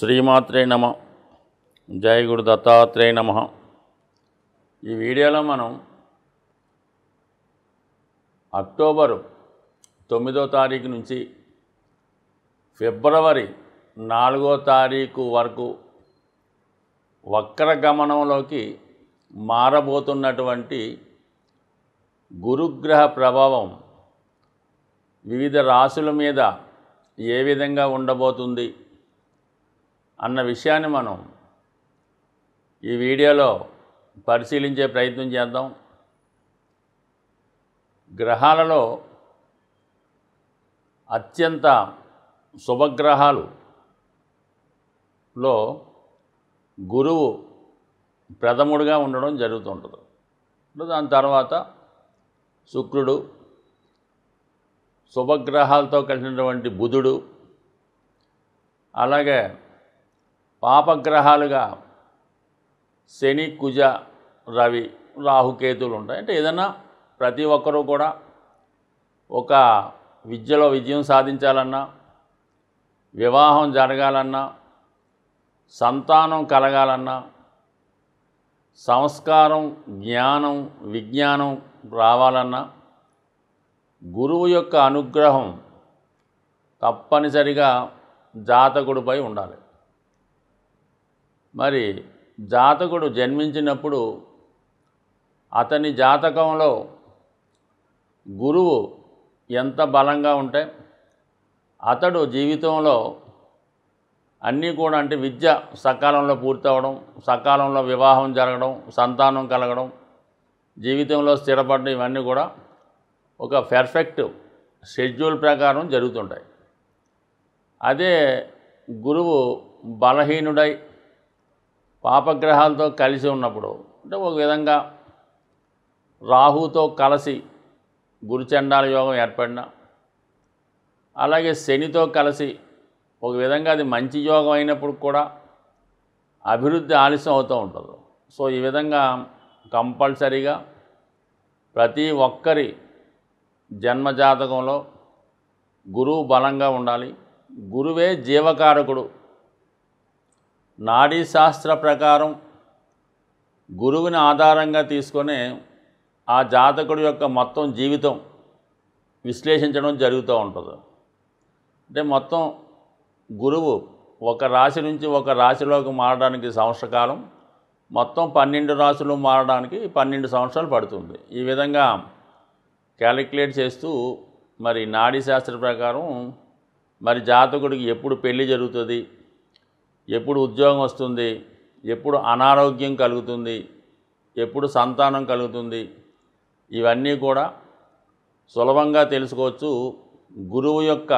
శ్రీమాత్రే నమ జయ గురు దత్తాత్రేయ నమ ఈ వీడియోలో మనం అక్టోబరు తొమ్మిదో తారీఖు నుంచి ఫిబ్రవరి నాలుగో తారీఖు వరకు వక్ర గమనంలోకి మారబోతున్నటువంటి గురుగ్రహ ప్రభావం వివిధ రాశుల మీద ఏ విధంగా ఉండబోతుంది అన్న విషయాన్ని మనం ఈ వీడియోలో పరిశీలించే ప్రయత్నం చేద్దాం గ్రహాలలో అత్యంత శుభగ్రహాలులో గురువు ప్రథముడుగా ఉండడం జరుగుతుంటుంది దాని తర్వాత శుక్రుడు శుభగ్రహాలతో కలిసినటువంటి బుధుడు అలాగే పాపగ్రహాలుగా శని కుజ రవి రాహుకేతులు ఉంటాయి అంటే ఏదన్నా ప్రతి ఒక్కరూ కూడా ఒక విద్యలో విజయం సాధించాలన్నా వివాహం జరగాలన్నా సంతానం కలగాలన్నా సంస్కారం జ్ఞానం విజ్ఞానం రావాలన్నా గురువు యొక్క అనుగ్రహం తప్పనిసరిగా జాతకుడిపై ఉండాలి మరి జాతకుడు జన్మించినప్పుడు అతని జాతకంలో గురువు ఎంత బలంగా ఉంటే అతడు జీవితంలో అన్నీ కూడా అంటే విద్య సకాలంలో పూర్తవడం సకాలంలో వివాహం జరగడం సంతానం కలగడం జీవితంలో స్థిరపడడం ఇవన్నీ కూడా ఒక పెర్ఫెక్ట్ షెడ్యూల్ ప్రకారం జరుగుతుంటాయి అదే గురువు బలహీనుడై పాపగ్రహాలతో కలిసి ఉన్నప్పుడు అంటే ఒక విధంగా రాహుతో కలిసి గురుచండాల యోగం ఏర్పడిన అలాగే శనితో కలిసి ఒక విధంగా అది మంచి యోగం అయినప్పుడు కూడా అభివృద్ధి ఆలస్యం అవుతూ ఉంటుంది సో ఈ విధంగా కంపల్సరీగా ప్రతి ఒక్కరి జన్మజాతకంలో గురువు బలంగా ఉండాలి గురువే జీవకారకుడు నాడీశాస్త్ర ప్రకారం గురువుని ఆధారంగా తీసుకొని ఆ జాతకుడి యొక్క మొత్తం జీవితం విశ్లేషించడం జరుగుతూ ఉంటుంది అంటే మొత్తం గురువు ఒక రాశి నుంచి ఒక రాశిలోకి మారడానికి సంవత్సరకాలం మొత్తం పన్నెండు రాశులు మారడానికి పన్నెండు సంవత్సరాలు పడుతుంది ఈ విధంగా క్యాలిక్యులేట్ చేస్తూ మరి నాడీ శాస్త్ర ప్రకారం మరి జాతకుడికి ఎప్పుడు పెళ్ళి జరుగుతుంది ఎప్పుడు ఉద్యోగం వస్తుంది ఎప్పుడు అనారోగ్యం కలుగుతుంది ఎప్పుడు సంతానం కలుగుతుంది ఇవన్నీ కూడా సులభంగా తెలుసుకోవచ్చు గురువు యొక్క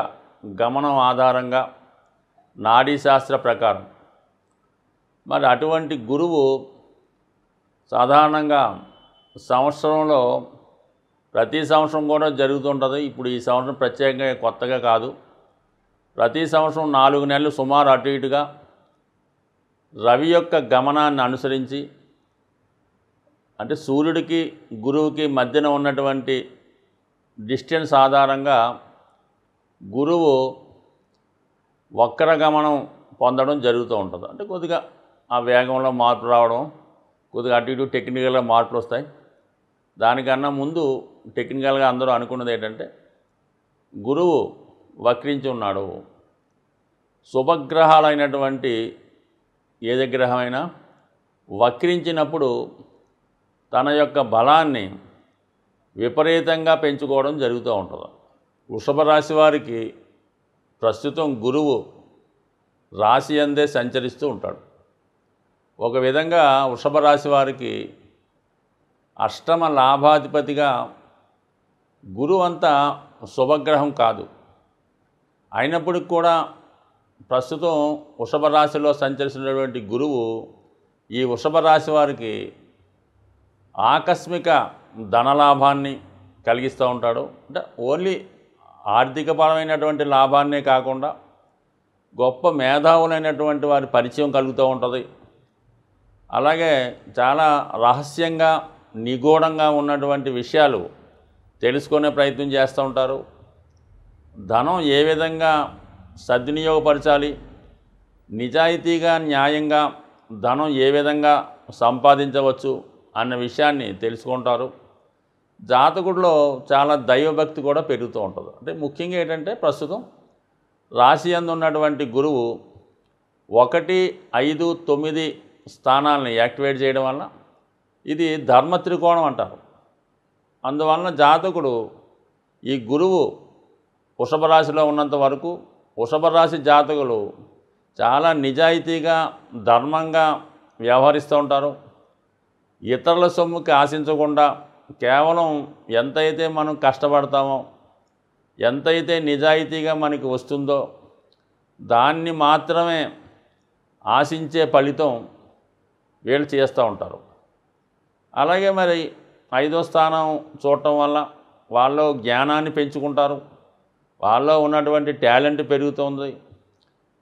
గమనం ఆధారంగా నాడీ శాస్త్ర ప్రకారం మరి అటువంటి గురువు సాధారణంగా సంవత్సరంలో ప్రతి సంవత్సరం కూడా జరుగుతుంటుంది ఇప్పుడు ఈ సంవత్సరం ప్రత్యేకంగా కొత్తగా కాదు ప్రతి సంవత్సరం నాలుగు నెలలు సుమారు అటు ఇటుగా రవి యొక్క గమనాన్ని అనుసరించి అంటే సూర్యుడికి గురువుకి మధ్యన ఉన్నటువంటి డిస్టెన్స్ ఆధారంగా గురువు వక్ర గమనం పొందడం జరుగుతూ ఉంటుంది అంటే కొద్దిగా ఆ వేగంలో మార్పు రావడం కొద్దిగా అటు ఇటు టెక్నికల్గా మార్పులు వస్తాయి దానికన్నా ముందు టెక్నికల్గా అందరూ అనుకున్నది ఏంటంటే గురువు వక్రించి ఉన్నాడు శుభగ్రహాలైనటువంటి ఏది గ్రహమైనా వక్రించినప్పుడు తన యొక్క బలాన్ని విపరీతంగా పెంచుకోవడం జరుగుతూ ఉంటుంది వృషభ రాశి వారికి ప్రస్తుతం గురువు రాశి అందే సంచరిస్తూ ఉంటాడు ఒక విధంగా వృషభ రాశి వారికి అష్టమ లాభాధిపతిగా గురువు అంతా శుభగ్రహం కాదు అయినప్పటికి కూడా ప్రస్తుతం వృషభ రాశిలో సంచరిస్తున్నటువంటి గురువు ఈ వృషభ రాశి వారికి ఆకస్మిక ధనలాభాన్ని కలిగిస్తూ ఉంటాడు అంటే ఓన్లీ ఆర్థికపరమైనటువంటి లాభాన్నే కాకుండా గొప్ప మేధావులైనటువంటి వారి పరిచయం కలుగుతూ ఉంటుంది అలాగే చాలా రహస్యంగా నిగూఢంగా ఉన్నటువంటి విషయాలు తెలుసుకునే ప్రయత్నం చేస్తూ ఉంటారు ధనం ఏ విధంగా సద్వినియోగపరచాలి నిజాయితీగా న్యాయంగా ధనం ఏ విధంగా సంపాదించవచ్చు అన్న విషయాన్ని తెలుసుకుంటారు జాతకుడిలో చాలా దైవభక్తి కూడా పెరుగుతూ ఉంటుంది అంటే ముఖ్యంగా ఏంటంటే ప్రస్తుతం రాశి ఉన్నటువంటి గురువు ఒకటి ఐదు తొమ్మిది స్థానాలను యాక్టివేట్ చేయడం వలన ఇది ధర్మ త్రికోణం అంటారు అందువలన జాతకుడు ఈ గురువు వృషభ రాశిలో ఉన్నంత వరకు రాశి జాతకులు చాలా నిజాయితీగా ధర్మంగా వ్యవహరిస్తూ ఉంటారు ఇతరుల సొమ్ముకి ఆశించకుండా కేవలం ఎంతైతే మనం కష్టపడతామో ఎంతైతే నిజాయితీగా మనకి వస్తుందో దాన్ని మాత్రమే ఆశించే ఫలితం వీళ్ళు చేస్తూ ఉంటారు అలాగే మరి ఐదో స్థానం చూడటం వల్ల వాళ్ళు జ్ఞానాన్ని పెంచుకుంటారు వాళ్ళలో ఉన్నటువంటి టాలెంట్ పెరుగుతుంది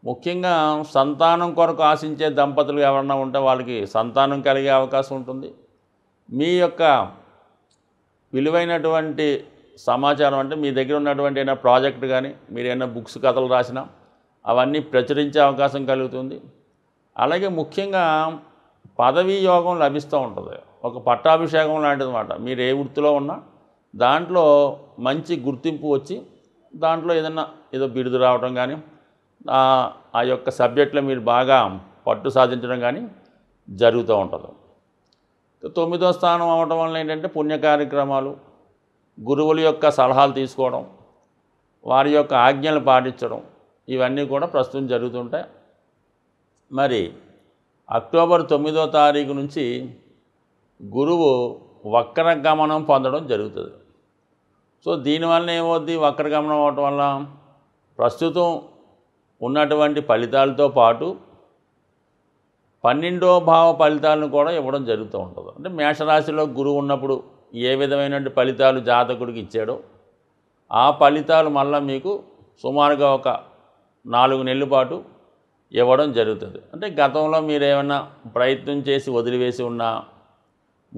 ముఖ్యంగా సంతానం కొరకు ఆశించే దంపతులు ఎవరన్నా ఉంటే వాళ్ళకి సంతానం కలిగే అవకాశం ఉంటుంది మీ యొక్క విలువైనటువంటి సమాచారం అంటే మీ దగ్గర ఉన్నటువంటి ఏదైనా ప్రాజెక్ట్ కానీ మీరు మీరైనా బుక్స్ కథలు రాసినా అవన్నీ ప్రచురించే అవకాశం కలుగుతుంది అలాగే ముఖ్యంగా పదవీ యోగం లభిస్తూ ఉంటుంది ఒక పట్టాభిషేకం లాంటిది అనమాట మీరు ఏ వృత్తిలో ఉన్నా దాంట్లో మంచి గుర్తింపు వచ్చి దాంట్లో ఏదన్నా ఏదో బిరుదు రావడం కానీ ఆ యొక్క సబ్జెక్ట్లో మీరు బాగా పట్టు సాధించడం కానీ జరుగుతూ ఉంటుంది తొమ్మిదో స్థానం అవటం వల్ల ఏంటంటే పుణ్య కార్యక్రమాలు గురువుల యొక్క సలహాలు తీసుకోవడం వారి యొక్క ఆజ్ఞలు పాటించడం ఇవన్నీ కూడా ప్రస్తుతం జరుగుతుంటాయి మరి అక్టోబర్ తొమ్మిదో తారీఖు నుంచి గురువు వక్ర గమనం పొందడం జరుగుతుంది సో దీనివల్ల ఏమవుద్ది గమనం అవటం వల్ల ప్రస్తుతం ఉన్నటువంటి ఫలితాలతో పాటు పన్నెండో భావ ఫలితాలను కూడా ఇవ్వడం జరుగుతూ ఉంటుంది అంటే మేషరాశిలో గురువు ఉన్నప్పుడు ఏ విధమైనటువంటి ఫలితాలు జాతకుడికి ఇచ్చాడో ఆ ఫలితాలు మళ్ళీ మీకు సుమారుగా ఒక నాలుగు నెలల పాటు ఇవ్వడం జరుగుతుంది అంటే గతంలో మీరు ఏమైనా ప్రయత్నం చేసి వదిలివేసి ఉన్నా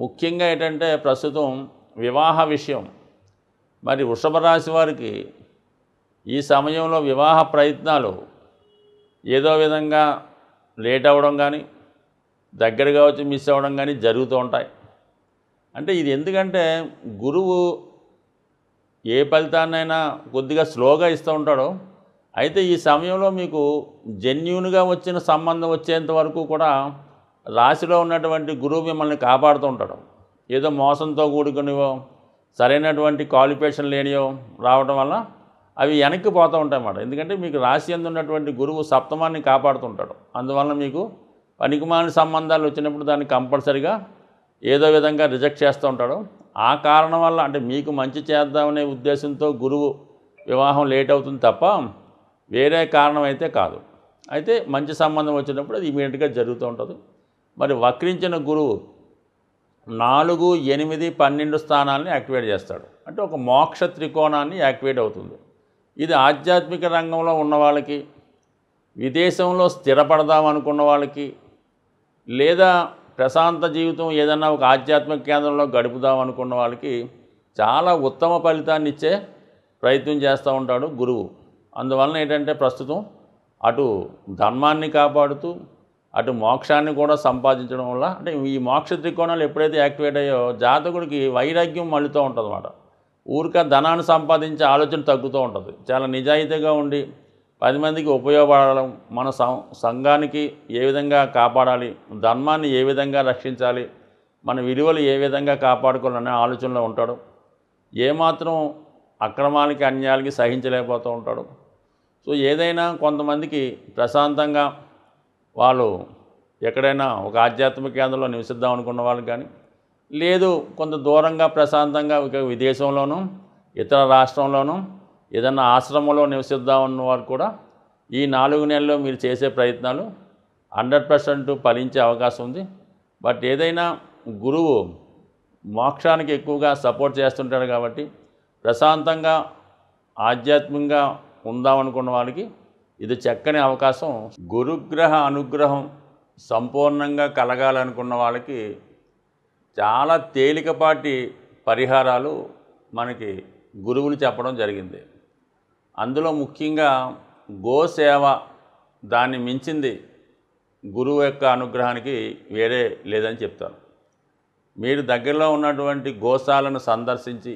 ముఖ్యంగా ఏంటంటే ప్రస్తుతం వివాహ విషయం మరి వృషభ రాశి వారికి ఈ సమయంలో వివాహ ప్రయత్నాలు ఏదో విధంగా లేట్ అవ్వడం కానీ దగ్గరగా వచ్చి మిస్ అవ్వడం కానీ జరుగుతూ ఉంటాయి అంటే ఇది ఎందుకంటే గురువు ఏ ఫలితాన్నైనా కొద్దిగా స్లోగా ఇస్తూ ఉంటాడో అయితే ఈ సమయంలో మీకు జెన్యున్గా వచ్చిన సంబంధం వచ్చేంత వరకు కూడా రాశిలో ఉన్నటువంటి గురువు మిమ్మల్ని కాపాడుతూ ఉంటాడు ఏదో మోసంతో కూడుకునివో సరైనటువంటి క్వాలిఫికేషన్ లేనియో రావడం వల్ల అవి వెనక్కి పోతూ అన్నమాట ఎందుకంటే మీకు రాశి ఉన్నటువంటి గురువు సప్తమాన్ని కాపాడుతుంటాడు అందువల్ల మీకు పనికిమాని సంబంధాలు వచ్చినప్పుడు దాన్ని కంపల్సరిగా ఏదో విధంగా రిజెక్ట్ చేస్తూ ఉంటాడు ఆ కారణం వల్ల అంటే మీకు మంచి చేద్దామనే ఉద్దేశంతో గురువు వివాహం లేట్ అవుతుంది తప్ప వేరే కారణం అయితే కాదు అయితే మంచి సంబంధం వచ్చినప్పుడు అది ఇమీడియట్గా జరుగుతూ ఉంటుంది మరి వక్రించిన గురువు నాలుగు ఎనిమిది పన్నెండు స్థానాలని యాక్టివేట్ చేస్తాడు అంటే ఒక మోక్ష త్రికోణాన్ని యాక్టివేట్ అవుతుంది ఇది ఆధ్యాత్మిక రంగంలో ఉన్న వాళ్ళకి విదేశంలో స్థిరపడదాం అనుకున్న వాళ్ళకి లేదా ప్రశాంత జీవితం ఏదన్నా ఒక ఆధ్యాత్మిక కేంద్రంలో గడుపుదాం అనుకున్న వాళ్ళకి చాలా ఉత్తమ ఫలితాన్ని ఇచ్చే ప్రయత్నం చేస్తూ ఉంటాడు గురువు అందువలన ఏంటంటే ప్రస్తుతం అటు ధర్మాన్ని కాపాడుతూ అటు మోక్షాన్ని కూడా సంపాదించడం వల్ల అంటే ఈ మోక్ష త్రికోణాలు ఎప్పుడైతే యాక్టివేట్ అయ్యో జాతకుడికి వైరాగ్యం మళ్ళుతూ ఉంటుంది అన్నమాట ఊరిక ధనాన్ని సంపాదించే ఆలోచన తగ్గుతూ ఉంటుంది చాలా నిజాయితీగా ఉండి పది మందికి ఉపయోగపడడం మన సంఘానికి ఏ విధంగా కాపాడాలి ధర్మాన్ని ఏ విధంగా రక్షించాలి మన విలువలు ఏ విధంగా కాపాడుకోవాలనే ఆలోచనలో ఉంటాడు ఏమాత్రం అక్రమాలకి అన్యాయాలకి సహించలేకపోతూ ఉంటాడు సో ఏదైనా కొంతమందికి ప్రశాంతంగా వాళ్ళు ఎక్కడైనా ఒక ఆధ్యాత్మిక కేంద్రంలో నివసిద్దాం అనుకున్న వాళ్ళు కానీ లేదు కొంత దూరంగా ప్రశాంతంగా ఇక విదేశంలోనూ ఇతర రాష్ట్రంలోనూ ఏదైనా ఆశ్రమంలో నివసిద్దాం అన్న కూడా ఈ నాలుగు నెలల్లో మీరు చేసే ప్రయత్నాలు హండ్రెడ్ పర్సెంట్ ఫలించే అవకాశం ఉంది బట్ ఏదైనా గురువు మోక్షానికి ఎక్కువగా సపోర్ట్ చేస్తుంటాడు కాబట్టి ప్రశాంతంగా ఆధ్యాత్మికంగా ఉందామనుకున్న వాళ్ళకి ఇది చక్కని అవకాశం గురుగ్రహ అనుగ్రహం సంపూర్ణంగా కలగాలనుకున్న వాళ్ళకి చాలా తేలికపాటి పరిహారాలు మనకి గురువులు చెప్పడం జరిగింది అందులో ముఖ్యంగా గోసేవ దాన్ని మించింది గురువు యొక్క అనుగ్రహానికి వేరే లేదని చెప్తారు మీరు దగ్గరలో ఉన్నటువంటి గోశాలను సందర్శించి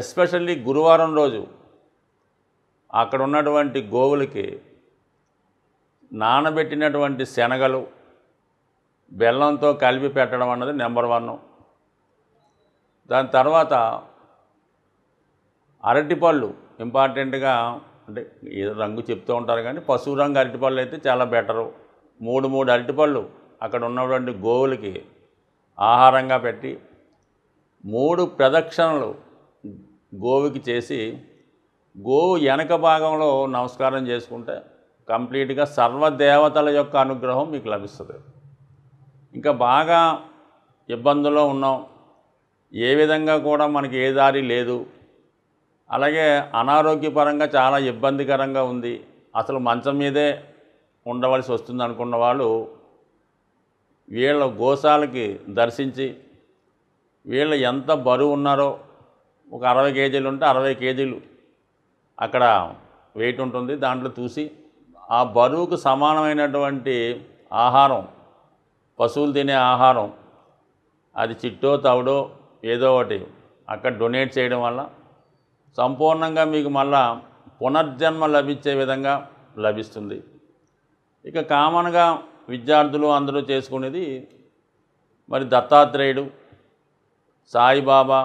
ఎస్పెషల్లీ గురువారం రోజు అక్కడ ఉన్నటువంటి గోవులకి నానబెట్టినటువంటి శనగలు బెల్లంతో కలిపి పెట్టడం అన్నది నెంబర్ వన్ దాని తర్వాత అరటిపళ్ళు ఇంపార్టెంట్గా అంటే ఏదో రంగు చెప్తూ ఉంటారు కానీ పశువు రంగు అరటిపళ్ళు అయితే చాలా బెటరు మూడు మూడు అరటిపళ్ళు అక్కడ ఉన్నటువంటి గోవులకి ఆహారంగా పెట్టి మూడు ప్రదక్షిణలు గోవుకి చేసి గో వెనక భాగంలో నమస్కారం చేసుకుంటే కంప్లీట్గా సర్వదేవతల యొక్క అనుగ్రహం మీకు లభిస్తుంది ఇంకా బాగా ఇబ్బందుల్లో ఉన్నాం ఏ విధంగా కూడా మనకి ఏ దారి లేదు అలాగే అనారోగ్యపరంగా చాలా ఇబ్బందికరంగా ఉంది అసలు మంచం మీదే ఉండవలసి వస్తుంది అనుకున్న వాళ్ళు వీళ్ళ గోశాలకి దర్శించి వీళ్ళు ఎంత బరువు ఉన్నారో ఒక అరవై కేజీలు ఉంటే అరవై కేజీలు అక్కడ వెయిట్ ఉంటుంది దాంట్లో చూసి ఆ బరువుకు సమానమైనటువంటి ఆహారం పశువులు తినే ఆహారం అది చిట్టో తవుడో ఏదో ఒకటి అక్కడ డొనేట్ చేయడం వల్ల సంపూర్ణంగా మీకు మళ్ళా పునర్జన్మ లభించే విధంగా లభిస్తుంది ఇక కామన్గా విద్యార్థులు అందరూ చేసుకునేది మరి దత్తాత్రేయుడు సాయిబాబా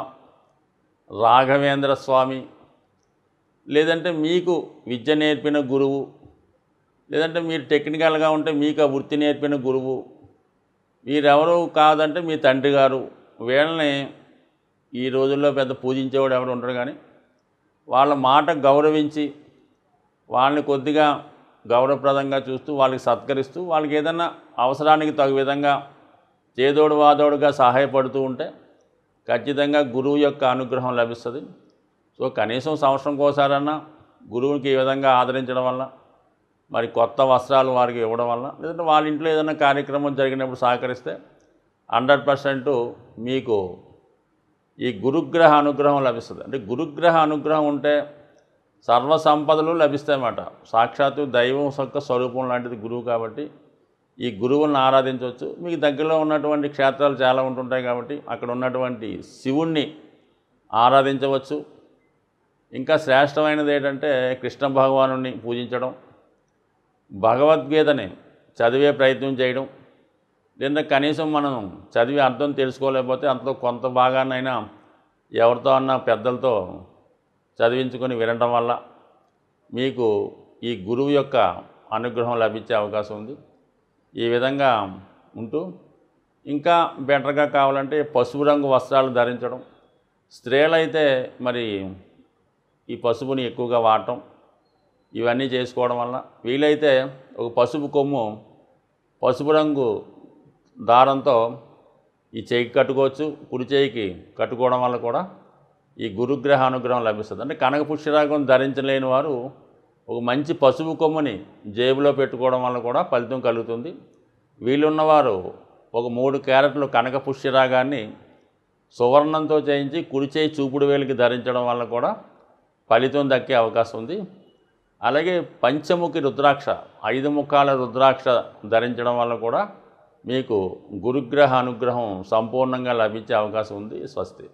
రాఘవేంద్ర స్వామి లేదంటే మీకు విద్య నేర్పిన గురువు లేదంటే మీరు టెక్నికల్గా ఉంటే మీకు ఆ వృత్తి నేర్పిన గురువు మీరెవరు కాదంటే మీ తండ్రి గారు వీళ్ళని ఈ రోజుల్లో పెద్ద పూజించేవాడు ఎవరు ఉండరు కానీ వాళ్ళ మాట గౌరవించి వాళ్ళని కొద్దిగా గౌరవప్రదంగా చూస్తూ వాళ్ళకి సత్కరిస్తూ వాళ్ళకి ఏదైనా అవసరానికి తగు విధంగా చేదోడు వాదోడుగా సహాయపడుతూ ఉంటే ఖచ్చితంగా గురువు యొక్క అనుగ్రహం లభిస్తుంది సో కనీసం సంవత్సరం కోసారన్నా గురువునికి ఈ విధంగా ఆదరించడం వల్ల మరి కొత్త వస్త్రాలు వారికి ఇవ్వడం వల్ల లేదంటే వాళ్ళ ఇంట్లో ఏదైనా కార్యక్రమం జరిగినప్పుడు సహకరిస్తే హండ్రెడ్ పర్సెంట్ మీకు ఈ గురుగ్రహ అనుగ్రహం లభిస్తుంది అంటే గురుగ్రహ అనుగ్రహం ఉంటే సర్వ సంపదలు లభిస్తాయన్నమాట సాక్షాత్తు దైవం యొక్క స్వరూపం లాంటిది గురువు కాబట్టి ఈ గురువులను ఆరాధించవచ్చు మీకు దగ్గరలో ఉన్నటువంటి క్షేత్రాలు చాలా ఉంటుంటాయి కాబట్టి అక్కడ ఉన్నటువంటి శివుణ్ణి ఆరాధించవచ్చు ఇంకా శ్రేష్టమైనది ఏంటంటే కృష్ణ భగవాను పూజించడం భగవద్గీతని చదివే ప్రయత్నం చేయడం లేదా కనీసం మనం చదివి అర్థం తెలుసుకోలేకపోతే అంతలో కొంత భాగాన్నైనా ఎవరితో అన్నా పెద్దలతో చదివించుకొని వినడం వల్ల మీకు ఈ గురువు యొక్క అనుగ్రహం లభించే అవకాశం ఉంది ఈ విధంగా ఉంటూ ఇంకా బెటర్గా కావాలంటే పసుపు రంగు వస్త్రాలు ధరించడం స్త్రీలైతే మరి ఈ పసుపుని ఎక్కువగా వాడటం ఇవన్నీ చేసుకోవడం వల్ల వీలైతే ఒక పసుపు కొమ్ము పసుపు రంగు దారంతో ఈ చేయికి కట్టుకోవచ్చు కుడి చేయికి కట్టుకోవడం వల్ల కూడా ఈ గురుగ్రహ అనుగ్రహం లభిస్తుంది అంటే కనక పుష్యరాగం ధరించలేని వారు ఒక మంచి పసుపు కొమ్ముని జేబులో పెట్టుకోవడం వల్ల కూడా ఫలితం కలుగుతుంది వీలున్నవారు ఒక మూడు క్యారెట్లు కనక పుష్యరాగాన్ని సువర్ణంతో చేయించి కుడిచేయి చూపుడు వేలికి ధరించడం వల్ల కూడా ఫలితం దక్కే అవకాశం ఉంది అలాగే పంచముఖి రుద్రాక్ష ఐదు ముఖాల రుద్రాక్ష ధరించడం వల్ల కూడా మీకు గురుగ్రహ అనుగ్రహం సంపూర్ణంగా లభించే అవకాశం ఉంది స్వస్తి